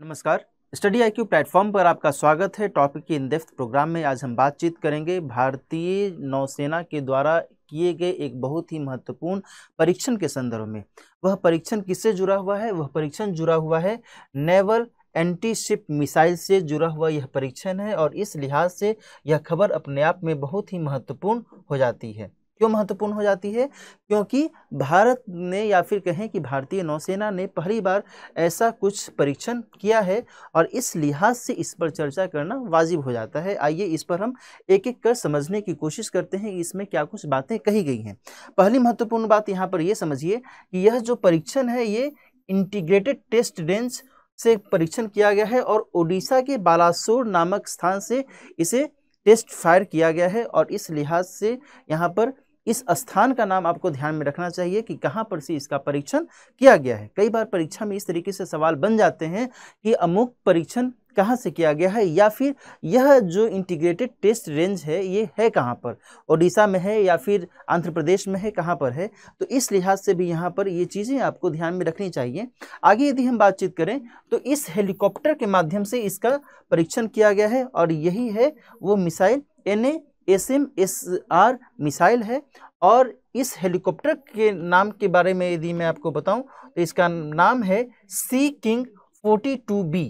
नमस्कार study I Q platform पर आपका स्वागत है टॉपिक के इन डेफ्थ प्रोग्राम में आज हम बातचीत करेंगे भारतीय नौसेना के द्वारा किए गए एक बहुत ही महत्वपूर्ण परीक्षण के संदर्भ में वह परीक्षण किससे जुड़ा हुआ है वह परीक्षण जुड़ा हुआ है नेवल एंटी शिप मिसाइल से जुड़ा हुआ यह परीक्षण है और इस लिहाज से यह खबर अपने आप में बहुत ही महत्वपूर्ण हो जाती है क्यों महत्वपूर्ण हो जाती है क्योंकि भारत ने या फिर कहें कि भारतीय नौसेना ने पहली बार ऐसा कुछ परीक्षण किया है और इस लिहाज से इस पर चर्चा करना वाजिब हो जाता है आइए इस पर हम एक एक कर समझने की कोशिश करते हैं इसमें क्या कुछ बातें कही गई हैं पहली महत्वपूर्ण बात यहाँ पर यह समझिए कि यह जो परीक्षण है ये इंटीग्रेटेड टेस्ट रेंज से परीक्षण किया गया है और ओडिशा के बालासोर नामक स्थान से इसे टेस्ट फायर किया गया है और इस लिहाज से यहाँ पर इस स्थान का नाम आपको ध्यान में रखना चाहिए कि कहाँ पर से इसका परीक्षण किया गया है कई बार परीक्षा में इस तरीके से सवाल बन जाते हैं कि अमुक परीक्षण कहाँ से किया गया है या फिर यह जो इंटीग्रेटेड टेस्ट रेंज है ये है कहाँ पर ओडिशा में है या फिर आंध्र प्रदेश में है कहाँ पर है तो इस लिहाज से भी यहाँ पर ये चीज़ें आपको ध्यान में रखनी चाहिए आगे यदि हम बातचीत करें तो इस हेलीकॉप्टर के माध्यम से इसका परीक्षण किया गया है और यही है वो missile N A S M S R missile है और इस हेलीकॉप्टर के नाम के बारे में यदि मैं आपको बताऊं तो इसका नाम है Sea King forty two B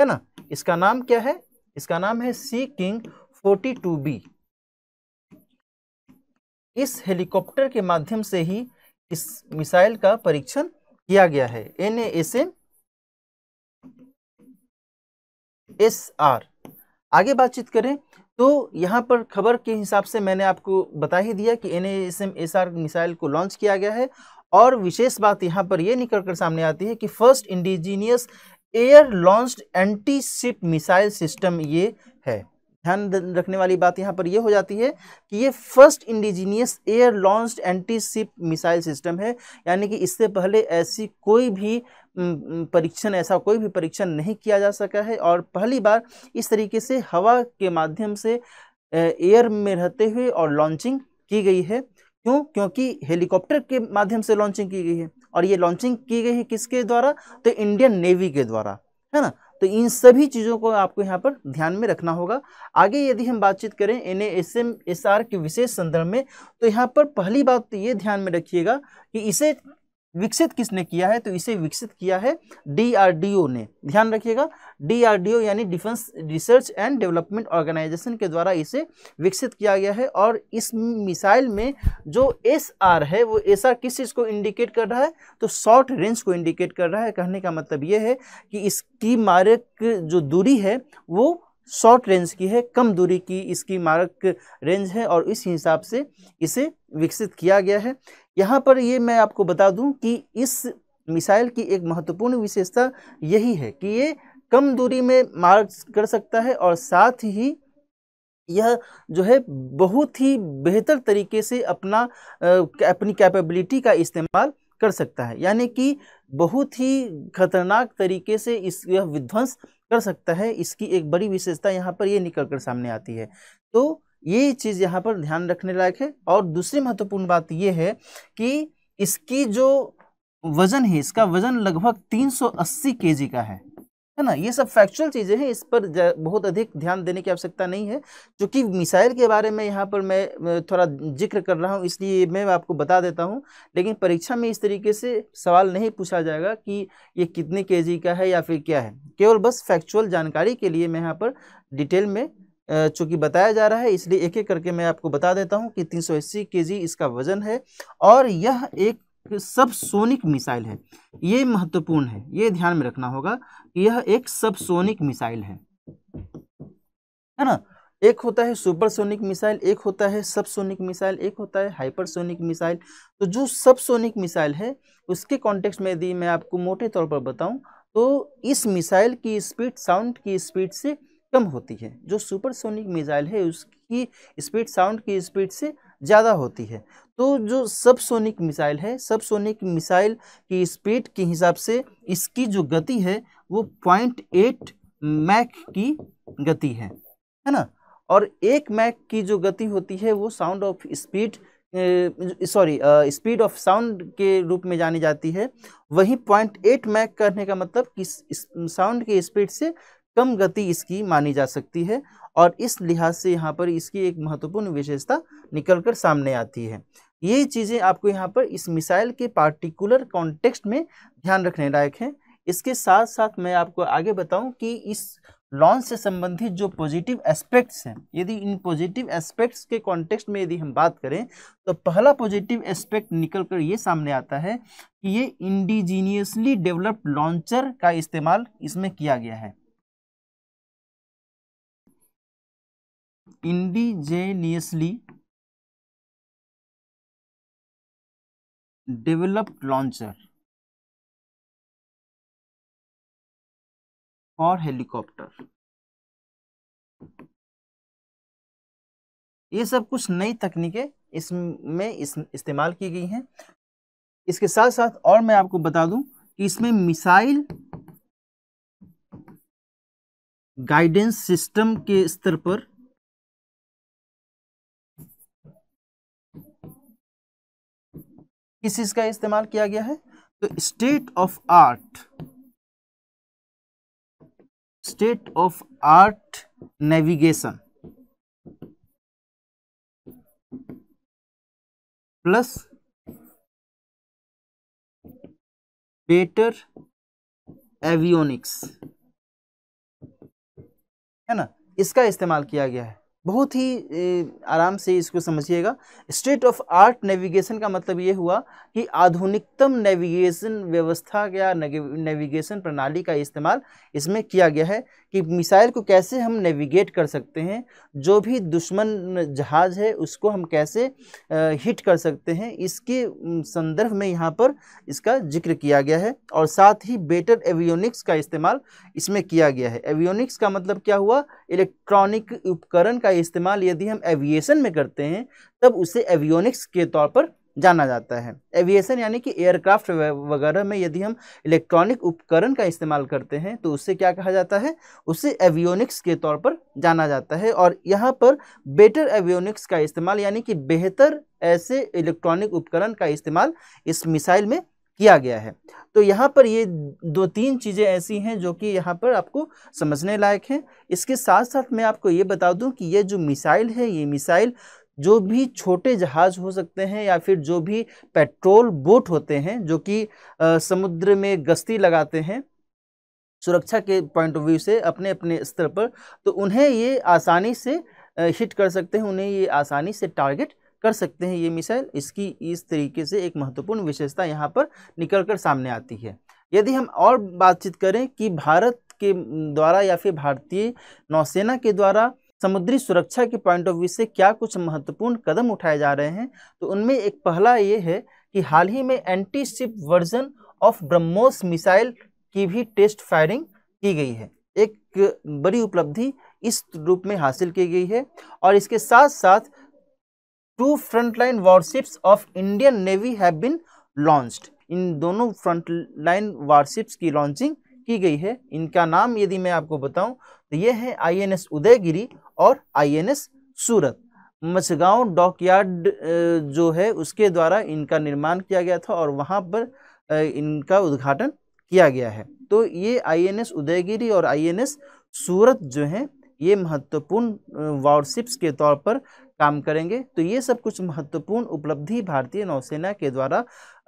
है ना इसका नाम क्या है इसका नाम है Sea King forty two B इस हेलीकॉप्टर के माध्यम से ही इस मिसाइल का परीक्षण किया गया है N S M S R आगे बातचीत करें तो यहाँ पर खबर के हिसाब से मैंने आपको बता ही दिया कि N S M S R missile को लॉन्च किया गया है और विशेष बात यहाँ पर यह निकल कर सामने आती है कि first indigenous air launched anti ship missile system ये है ध्यान रखने वाली बात यहाँ पर यह हो जाती है कि ये first indigenous air launch anti ship missile system है यानी कि इससे पहले ऐसी कोई भी परीक्षण ऐसा कोई भी परीक्षण नहीं किया जा सका है और पहली बार इस तरीके से हवा के माध्यम से एयर में रहते हुए और लॉन्चिंग की गई है क्यों क्योंकि हेलीकॉप्टर के माध्यम से लॉन्चिंग की गई है और ये लॉन्चिंग की गई है किसके द्वारा तो इंडियन नेवी के द्वारा है ना तो इन सभी चीज़ों को आपको यहाँ पर ध्यान में रखना होगा आगे यदि हम बातचीत करें N S M S R के विशेष संदर्भ में तो यहाँ पर पहली बात तो ये ध्यान में रखिएगा कि इसे विकसित किसने किया है तो इसे विकसित किया है डीआरडीओ ने ध्यान रखिएगा डीआरडीओ यानी defence research and development organisation के द्वारा इसे विकसित किया गया है और इस मिसाइल में जो एसआर है वो एसआर किस चीज़ को इंडिकेट कर रहा है तो शॉर्ट रेंज को इंडिकेट कर रहा है कहने का मतलब ये है कि इसकी मारक जो दूरी है वो शॉर्ट रेंज की है कम दूरी की इसकी मारक रेंज है और इस हिसाब से इसे विकसित किया गया है यहाँ पर ये मैं आपको बता दूँ कि इस मिसाइल की एक महत्वपूर्ण विशेषता यही है कि ये कम दूरी में मार्ग कर सकता है और साथ ही यह जो है बहुत ही बेहतर तरीके से अपना अपनी कैपेबिलिटी का इस्तेमाल कर सकता है यानी कि बहुत ही खतरनाक तरीके से इस यह विध्वंस कर सकता है इसकी एक बड़ी विशेषता यहाँ पर ये निकल कर सामने आती है तो ये चीज़ यहाँ पर ध्यान रखने लायक है और दूसरी महत्वपूर्ण बात ये है कि इसकी जो वज़न है इसका वज़न लगभग 380 केजी का है है ना ये सब फैक्चुअल चीज़ें हैं इस पर बहुत अधिक ध्यान देने की आवश्यकता नहीं है चूँकि मिसाइल के बारे में यहाँ पर मैं थोड़ा जिक्र कर रहा हूँ इसलिए मैं आपको बता देता हूँ लेकिन परीक्षा में इस तरीके से सवाल नहीं पूछा जाएगा कि ये कितने के का है या फिर क्या है केवल बस फैक्चुअल जानकारी के लिए मैं यहाँ पर डिटेल में चूँकि बताया जा रहा है इसलिए एक एक करके मैं आपको बता देता हूँ कि तीन सौ अस्सी के जी इसका वज़न है और यह एक सबसोनिक मिसाइल है ये महत्वपूर्ण है ये ध्यान में रखना होगा कि यह एक सबसोनिक मिसाइल है है ना एक होता है सुपरसोनिक मिसाइल एक होता है सबसोनिक मिसाइल एक होता है हाइपरसोनिक मिसाइल तो जो सबसोनिक मिसाइल है उसके कॉन्टेक्स्ट में यदि मैं आपको मोटे तौर पर बताऊं तो इस मिसाइल की स्पीड साउंड की स्पीड से कम होती है जो सुपरसोनिक मिसाइल है उसकी स्पीड साउंड की स्पीड से ज़्यादा होती है तो जो सबसोनिक मिसाइल है सबसोनिक मिसाइल की स्पीड के हिसाब से इसकी जो गति है वो पॉइंट एट मैक की गति है है ना और एक मैक की जो गति होती है वो sound of speed sorry speed of sound के रूप में जानी जाती है वहीं पॉइंट एट मैक करने का मतलब कि साउंड की स्पीड से कम गति इसकी मानी जा सकती है और इस लिहाज से यहाँ पर इसकी एक महत्वपूर्ण विशेषता निकल कर सामने आती है ये चीज़ें आपको यहाँ पर इस मिसाइल के पार्टिकुलर कॉन्टेक्स्ट में ध्यान रखने लायक हैं इसके साथ साथ मैं आपको आगे बताऊं कि इस लॉन्च से संबंधित जो पॉजिटिव एस्पेक्ट्स हैं यदि इन पॉजिटिव एस्पेक्ट्स के कॉन्टेक्स्ट में यदि हम बात करें तो पहला पॉजिटिव एस्पेक्ट निकल कर ये सामने आता है कि ये इंडिजीनियसली डेवलप्ड लॉन्चर का इस्तेमाल इसमें किया गया है indigenously developed launcher for helicopter ये सब कुछ नई तकनीकें इसमें इस इस्तेमाल की गई हैं इसके साथ साथ और मैं आपको बता दूं कि इसमें मिसाइल गाइडेंस सिस्टम के स्तर पर किस चीज का इस्तेमाल किया गया है तो state of art state of art navigation plus better avionics है ना इसका इस्तेमाल किया गया है बहुत ही आराम से इसको समझिएगा स्टेट ऑफ आर्ट नेविगेशन का मतलब ये हुआ कि आधुनिकतम नेविगेशन व्यवस्था या नेविगेशन प्रणाली का इस्तेमाल इसमें किया गया है कि मिसाइल को कैसे हम नेविगेट कर सकते हैं जो भी दुश्मन जहाज़ है उसको हम कैसे हिट कर सकते हैं इसके संदर्भ में यहाँ पर इसका जिक्र किया गया है और साथ ही बेटर एवियोनिक्स का इस्तेमाल इसमें किया गया है एवियोनिक्स का मतलब क्या हुआ इलेक्ट्रॉनिक उपकरण का इस्तेमाल यदि हम एविएशन में करते हैं तब उसे एवियोनिक्स के तौर पर जाना जाता है एविएशन यानी कि एयरक्राफ्ट वगैरह में यदि हम इलेक्ट्रॉनिक उपकरण का इस्तेमाल करते हैं तो उससे क्या कहा जाता है उसे एवियोनिक्स के तौर पर जाना जाता है और यहाँ पर बेटर एवियोनिक्स का इस्तेमाल यानी कि बेहतर ऐसे इलेक्ट्रॉनिक उपकरण का इस्तेमाल इस मिसाइल में किया गया है तो यहाँ पर ये दो तीन चीज़ें ऐसी हैं जो कि यहाँ पर आपको समझने लायक हैं इसके साथ साथ मैं आपको ये बता दूँ कि ये जो मिसाइल है ये मिसाइल जो भी छोटे जहाज हो सकते हैं या फिर जो भी पेट्रोल बोट होते हैं जो कि समुद्र में गश्ती लगाते हैं सुरक्षा के पॉइंट ऑफ व्यू से अपने अपने स्तर पर तो उन्हें ये आसानी से हिट कर सकते हैं उन्हें ये आसानी से टारगेट कर सकते हैं ये मिसाइल इसकी इस तरीके से एक महत्वपूर्ण विशेषता यहाँ पर निकल कर सामने आती है यदि हम और बातचीत करें कि भारत के द्वारा या फिर भारतीय नौसेना के द्वारा समुद्री सुरक्षा के पॉइंट ऑफ व्यू से क्या कुछ महत्वपूर्ण कदम उठाए जा रहे हैं तो उनमें एक पहला ये है कि हाल ही में anti ship version of BrahMos missile की भी टेस्ट फायरिंग की गई है एक बड़ी उपलब्धि इस रूप में हासिल की गई है और इसके साथ साथ two frontline warships of Indian navy have been launched इन दोनों फ्रंटलाइन वॉरशिप्स की लॉन्चिंग की गई है इनका नाम यदि मैं आपको बताऊं तो ये है आईएनएस उदयगिरी और आईएनएस सूरत मछगांव डॉकयार्ड जो है उसके द्वारा इनका निर्माण किया गया था और वहाँ पर इनका उद्घाटन किया गया है तो ये आईएनएस उदयगिरी और आईएनएस सूरत जो हैं ये महत्वपूर्ण वॉरशिप्स के तौर पर काम करेंगे तो ये सब कुछ महत्वपूर्ण उपलब्धि भारतीय नौसेना के द्वारा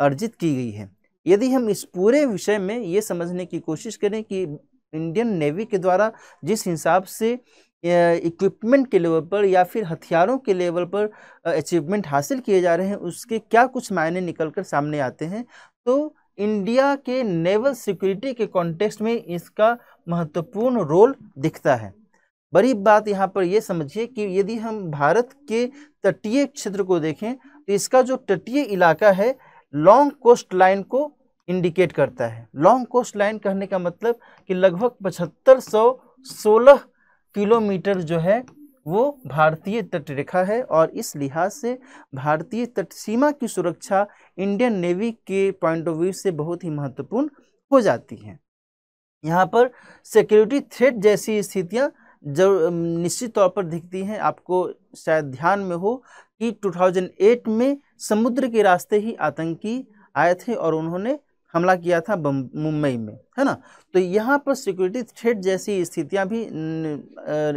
अर्जित की गई है यदि हम इस पूरे विषय में ये समझने की कोशिश करें कि इंडियन नेवी के द्वारा जिस हिसाब से इक्विपमेंट के लेवल पर या फिर हथियारों के लेवल पर अचीवमेंट हासिल किए जा रहे हैं उसके क्या कुछ मायने निकल कर सामने आते हैं तो इंडिया के नेवल सिक्योरिटी के कॉन्टेक्स्ट में इसका महत्वपूर्ण रोल दिखता है बड़ी बात यहाँ पर यह समझिए कि यदि हम भारत के तटीय क्षेत्र को देखें तो इसका जो तटीय इलाका है लॉन्ग कोस्ट लाइन को इंडिकेट करता है लॉन्ग कोस्ट लाइन कहने का मतलब कि लगभग पचहत्तर सौ सोलह किलोमीटर जो है वो भारतीय तट रेखा है और इस लिहाज से भारतीय तट सीमा की सुरक्षा इंडियन नेवी के पॉइंट ऑफ व्यू से बहुत ही महत्वपूर्ण हो जाती है यहाँ पर सिक्योरिटी थ्रेट जैसी स्थितियाँ जब निश्चित तौर पर दिखती हैं आपको शायद ध्यान में हो कि 2008 में समुद्र के रास्ते ही आतंकी आए थे और उन्होंने हमला किया था मुंबई में है ना तो यहाँ पर सिक्योरिटी थ्रेट जैसी स्थितियाँ भी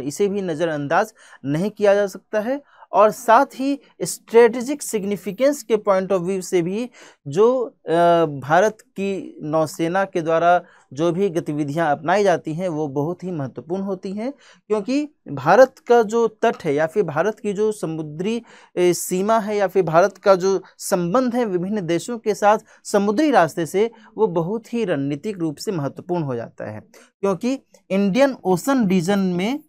इसे भी नज़रअंदाज नहीं किया जा सकता है और साथ ही स्ट्रेटजिक सिग्निफिकेंस के पॉइंट ऑफ व्यू से भी जो भारत की नौसेना के द्वारा जो भी गतिविधियां अपनाई जाती हैं वो बहुत ही महत्वपूर्ण होती हैं क्योंकि भारत का जो तट है या फिर भारत की जो समुद्री सीमा है या फिर भारत का जो संबंध है विभिन्न देशों के साथ समुद्री रास्ते से वो बहुत ही रणनीतिक रूप से महत्वपूर्ण हो जाता है क्योंकि इंडियन ओशन रीजन में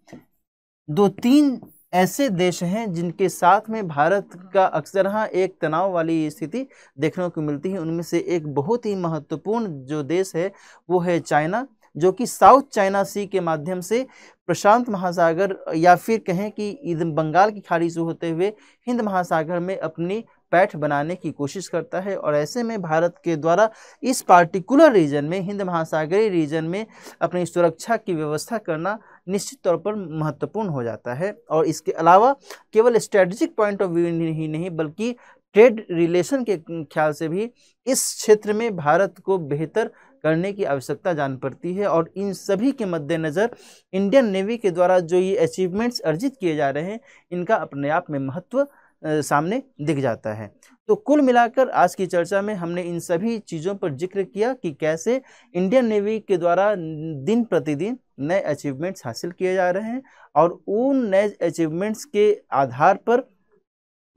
दो तीन ऐसे देश हैं जिनके साथ में भारत का अक्सर हाँ एक तनाव वाली स्थिति देखने को मिलती है उनमें से एक बहुत ही महत्वपूर्ण जो देश है वो है चाइना जो कि साउथ चाइना सी के माध्यम से प्रशांत महासागर या फिर कहें कि बंगाल की खाड़ी से होते हुए हिंद महासागर में अपनी पैठ बनाने की कोशिश करता है और ऐसे में भारत के द्वारा इस पार्टिकुलर रीजन में हिंद महासागरी रीजन में अपनी सुरक्षा की व्यवस्था करना निश्चित तौर पर महत्वपूर्ण हो जाता है और इसके अलावा केवल स्ट्रेटजिक पॉइंट ऑफ व्यू ही नहीं, नहीं बल्कि ट्रेड रिलेशन के ख्याल से भी इस क्षेत्र में भारत को बेहतर करने की आवश्यकता जान पड़ती है और इन सभी के मद्देनज़र इंडियन नेवी के द्वारा जो ये अचीवमेंट्स अर्जित किए जा रहे हैं इनका अपने आप में महत्व सामने दिख जाता है तो कुल मिलाकर आज की चर्चा में हमने इन सभी चीज़ों पर जिक्र किया कि कैसे इंडियन नेवी के द्वारा दिन प्रतिदिन नए अचीवमेंट्स हासिल किए जा रहे हैं और उन नए अचीवमेंट्स के आधार पर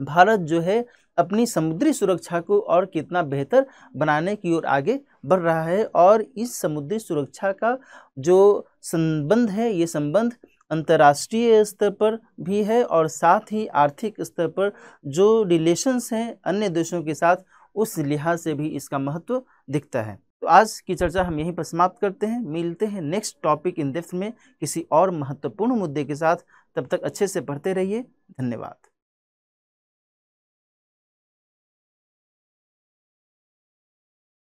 भारत जो है अपनी समुद्री सुरक्षा को और कितना बेहतर बनाने की ओर आगे बढ़ रहा है और इस समुद्री सुरक्षा का जो संबंध है ये संबंध अंतर्राष्ट्रीय स्तर पर भी है और साथ ही आर्थिक स्तर पर जो रिलेशंस हैं अन्य देशों के साथ उस लिहाज से भी इसका महत्व दिखता है तो आज की चर्चा हम यहीं पर समाप्त करते हैं मिलते हैं नेक्स्ट टॉपिक इन डेप्थ में किसी और महत्वपूर्ण मुद्दे के साथ तब तक अच्छे से पढ़ते रहिए धन्यवाद